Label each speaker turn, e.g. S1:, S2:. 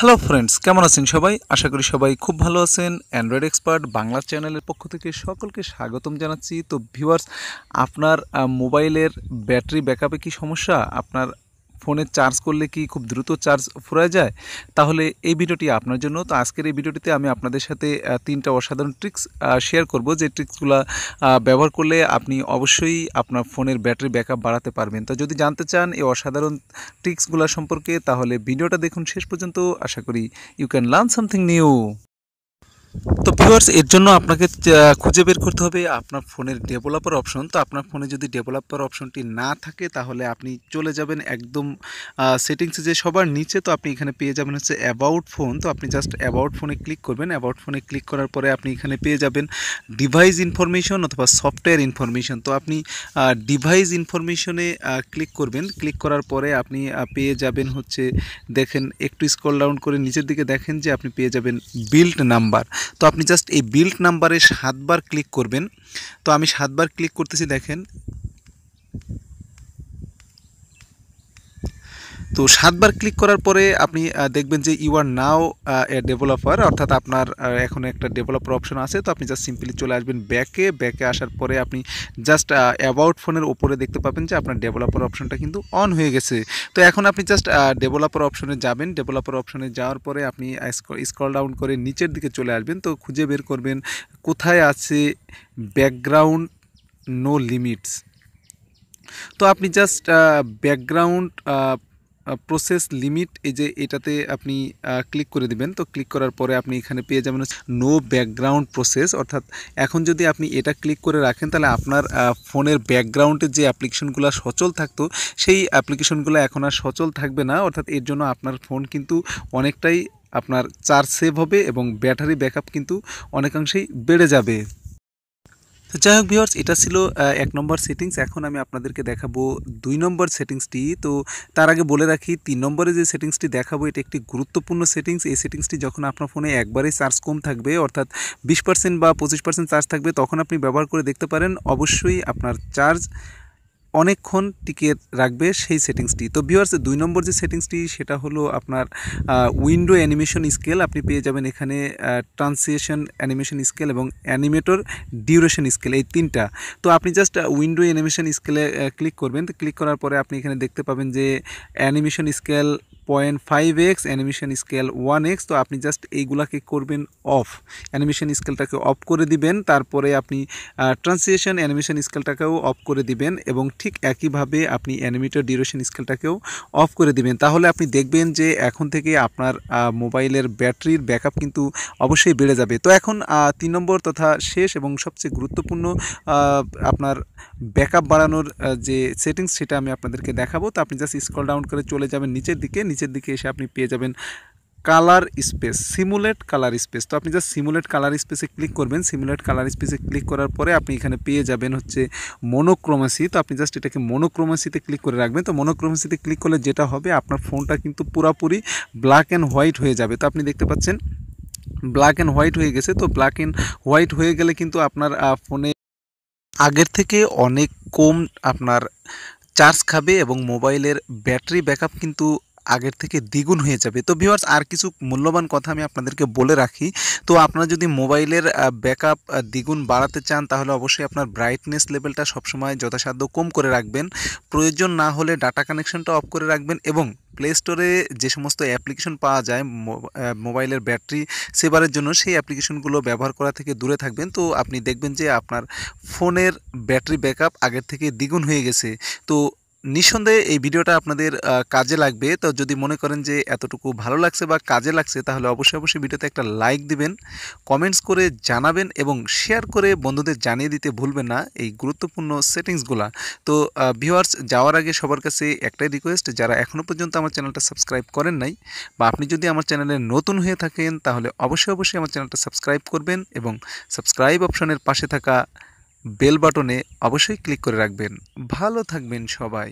S1: hello friends কেমন আছেন সবাই আশা করি সবাই খুব ভালো আছেন অ্যান্ড্রয়েড এক্সপার্ট বাংলা চ্যানেলের পক্ষ থেকে সকলকে স্বাগতম জানাচ্ছি তো ভিউয়ার্স আপনার মোবাইলের ব্যাটারি ব্যাকআপে কি সমস্যা আপনার ফোনে চার্জ করলে কি খুব দ্রুত চার্জ ফুরায় যায় তাহলে এই ভিডিওটি আপনার জন্য তো আজকের এই ভিডিওটিতে আমি আপনাদের সাথে তিনটা অসাধারণ ট্রিক্স শেয়ার করব যে ট্রিক্সগুলো ব্যবহার করলে আপনি অবশ্যই আপনার ফোনের ব্যাটারি ব্যাকআপ বাড়াতে পারবেন তো যদি জানতে চান এই অসাধারণ ট্রিক্সগুলো সম্পর্কে তাহলে ভিডিওটা দেখুন শেষ পর্যন্ত আশা করি you can learn something new তো ভিউয়ার্স এর জন্য আপনাকে খুঁজে বের করতে হবে আপনার ফোনের ডেভেলপার অপশন তো আপনার ফোনে যদি ডেভেলপার অপশনটি না থাকে তাহলে আপনি চলে যাবেন একদম সেটিংসে যে সবার নিচে তো আপনি এখানে পেয়ে যাবেন হচ্ছে অ্যাবাউট ফোন তো আপনি জাস্ট অ্যাবাউট ফোনে ক্লিক করবেন অ্যাবাউট ফোনে ক্লিক করার পরে আপনি এখানে পেয়ে যাবেন ডিভাইস ইনফরমেশন অথবা সফটওয়্যার ইনফরমেশন তো আপনি ডিভাইস ইনফরমেশনে ক্লিক করবেন ক্লিক করার পরে আপনি পেয়ে যাবেন হচ্ছে দেখেন একটু স্কল ডাউন করে নিচের দিকে দেখেন যে আপনি পেয়ে যাবেন বিল্ড নাম্বার তো আপনি জাস্ট এই বিল্ড নাম্বারে সাতবার ক্লিক করবেন তো আমি সাতবার ক্লিক করতেছি দেখেন তো সাতবার ক্লিক করার পরে আপনি দেখবেন যে you R now A developer অর্থাৎ আপনার এখন একটা ডেভেলপার অপশন আছে তো আপনি জাস্ট সিম্পলি চলে আসবেন ব্যাকে ব্যাকে আসার পরে আপনি জাস্ট অ্যাবাউট ফোনের ওপরে দেখতে পাবেন যে আপনার ডেভেলপার অপশনটা কিন্তু অন হয়ে গেছে তো এখন আপনি জাস্ট ডেভেলপার অপশনে যাবেন ডেভেলপার অপশনে যাওয়ার পরে আপনি স্ক্রল ডাউন করে নিচের দিকে চলে আসবেন তো খুঁজে বের করবেন কোথায় আছে ব্যাকগ্রাউন্ড নো লিমিটস তো আপনি জাস্ট ব্যাকগ্রাউন্ড প্রসেস লিমিট এই যে এটাতে আপনি ক্লিক করে দিবেন তো ক্লিক করার পরে আপনি এখানে পেয়ে যাবেন নো ব্যাকগ্রাউন্ড প্রসেস অর্থাৎ এখন যদি আপনি এটা ক্লিক করে রাখেন তাহলে আপনার ফোনের ব্যাকগ্রাউন্ডে যে অ্যাপ্লিকেশনগুলো সচল থাকতো সেই অ্যাপ্লিকেশনগুলো এখন আর সচল থাকবে না অর্থাৎ এর জন্য আপনার ফোন কিন্তু অনেকটাই আপনার চার্জ সেভ হবে এবং ব্যাটারি ব্যাকআপ কিন্তু অনেকাংশেই বেড়ে যাবে তো যাই হোক ভিওর্স এটা ছিল এক নম্বর সেটিংস এখন আমি আপনাদেরকে দেখাবো দুই নম্বর সেটিংসটি তো তার আগে বলে রাখি তিন নম্বরে যে সেটিংসটি দেখাবো এটা একটি গুরুত্বপূর্ণ সেটিংস এই সেটিংসটি যখন আপনার ফোনে একবারেই চার্জ কম থাকবে অর্থাৎ বিশ পার্সেন্ট বা পঁচিশ পার্সেন্ট চার্জ থাকবে তখন আপনি ব্যবহার করে দেখতে পারেন অবশ্যই আপনার চার্জ অনেকক্ষণ টিকিয়ে রাখবে সেই সেটিংসটি তো ভিউয়ার্স দুই নম্বর যে সেটিংসটি সেটা হলো আপনার উইন্ডো অ্যানিমেশন স্কেল আপনি পেয়ে যাবেন এখানে ট্রান্সিয়েশন অ্যানিমেশন স্কেল এবং অ্যানিমেটর ডিউরেশন স্কেল এই তিনটা তো আপনি জাস্ট উইন্ডো অ্যানিমেশন স্কেলে ক্লিক করবেন তো ক্লিক করার পরে আপনি এখানে দেখতে পাবেন যে animation scale point five x animation scale one x তো আপনি জাস্ট এইগুলাকে করবেন অফ অ্যানিমেশন স্কেলটাকে অফ করে দিবেন তারপরে আপনি ট্রান্সলেশন অ্যানিমেশন স্কেলটাকেও অফ করে দিবেন এবং ঠিক একইভাবে আপনি অ্যানিমেটর ডিউরেশন স্কেলটাকেও অফ করে দিবেন তাহলে আপনি দেখবেন যে এখন থেকে আপনার মোবাইলের ব্যাটারির ব্যাকআপ কিন্তু অবশ্যই বেড়ে যাবে তো এখন তিন নম্বর তথা শেষ এবং সবচেয়ে গুরুত্বপূর্ণ আপনার ব্যাকআপ বাড়ানোর যে সেটিংস সেটা আমি আপনাদেরকে দেখাবো তো আপনি জাস্ট স্ক্রল ডাউন করে চলে যাবেন নিচের দিকে নিচের দিকে এসে আপনি পেয়ে যাবেন colour space simulate colour space তো আপনি জাস্ট সিমুলেট কালার স্পেসে ক্লিক করবেন সিমুলেট কালার স্পেসে ক্লিক করার পরে আপনি এখানে পেয়ে যাবেন হচ্ছে মনোক্রোমাসি তো আপনি জাস্ট এটাকে মনোক্রোমাসিতে ক্লিক করে রাখবেন তো মনোক্রোমাসিতে ক্লিক করলে যেটা হবে আপনার ফোনটা কিন্তু পুরাপুরি ব্ল্যাক অ্যান্ড হোয়াইট হয়ে যাবে তো আপনি দেখতে পাচ্ছেন ব্ল্যাক অ্যান্ড হোয়াইট হয়ে গেছে তো ব্ল্যাক অ্যান্ড হোয়াইট হয়ে গেলে কিন্তু আপনার ফোনে আগের থেকে অনেক কম আপনার চার্জ খাবে এবং মোবাইলের ব্যাটারি ব্যাকআপ কিন্তু আগের থেকে দ্বিগুণ হয়ে যাবে তো ভিউয়ার্স আর কিছু মূল্যবান কথা আমি আপনাদেরকে বলে রাখি তো আপনারা যদি মোবাইলের ব্যাকআপ দ্বিগুণ বাড়াতে চান তাহলে অবশ্যই আপনার ব্রাইটনেস লেভেলটা সবসময় যথাসাধ্য কম করে রাখবেন প্রয়োজন না হলে ডাটা কানেকশনটা অফ করে রাখবেন এবং প্লে স্টোরে যে সমস্ত অ্যাপ্লিকেশন পাওয়া যায় মোবাইলের ব্যাটারি সেবারের জন্য সেই অ্যাপ্লিকেশনগুলো ব্যবহার করা থেকে দূরে থাকবেন তো আপনি দেখবেন যে আপনার ফোনের ব্যাটারি ব্যাকআপ আগের থেকে দ্বিগুণ হয়ে গেছে তো নিঃসন্দেহে এই ভিডিওটা আপনাদের কাজে লাগবে তো যদি মনে করেন যে এতটুকু ভালো লাগছে বা কাজে লাগছে তাহলে অবশ্যই অবশ্যই ভিডিওতে একটা লাইক দিবেন কমেন্টস করে জানাবেন এবং শেয়ার করে বন্ধুদের জানিয়ে দিতে ভুলবেন না এই গুরুত্বপূর্ণ সেটিংসগুলো তো ভিউয়ার্স যাওয়ার আগে সবার কাছে একটাই রিকোয়েস্ট যারা এখনও পর্যন্ত আমার চ্যানেলটা সাবস্ক্রাইব করেন নাই বা আপনি যদি আমার চ্যানেলে নতুন হয়ে থাকেন তাহলে অবশ্যই অবশ্যই আমার চ্যানেলটা সাবস্ক্রাইব করবেন এবং সাবস্ক্রাইব অপশনের পাশে থাকা বেল বাটনে অবশ্যই ক্লিক করে রাখবেন ভালো থাকবেন সবাই